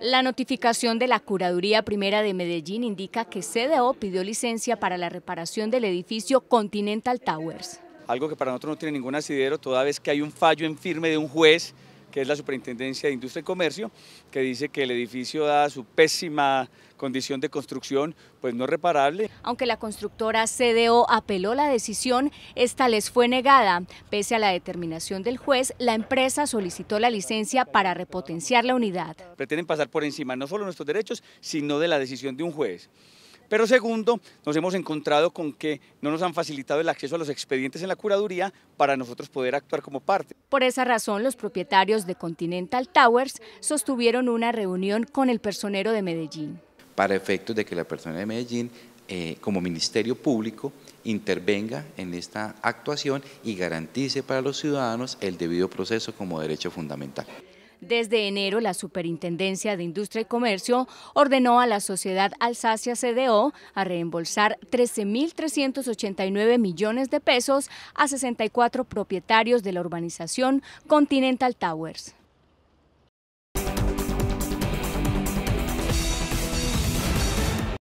La notificación de la Curaduría Primera de Medellín indica que CDO pidió licencia para la reparación del edificio Continental Towers. Algo que para nosotros no tiene ningún asidero, toda vez que hay un fallo en firme de un juez que es la Superintendencia de Industria y Comercio, que dice que el edificio, da su pésima condición de construcción, pues no es reparable. Aunque la constructora CDO apeló la decisión, esta les fue negada. Pese a la determinación del juez, la empresa solicitó la licencia para repotenciar la unidad. Pretenden pasar por encima no solo nuestros derechos, sino de la decisión de un juez. Pero segundo, nos hemos encontrado con que no nos han facilitado el acceso a los expedientes en la curaduría para nosotros poder actuar como parte. Por esa razón, los propietarios de Continental Towers sostuvieron una reunión con el personero de Medellín. Para efectos de que la persona de Medellín, eh, como Ministerio Público, intervenga en esta actuación y garantice para los ciudadanos el debido proceso como derecho fundamental. Desde enero, la Superintendencia de Industria y Comercio ordenó a la sociedad Alsacia CDO a reembolsar 13.389 millones de pesos a 64 propietarios de la urbanización Continental Towers.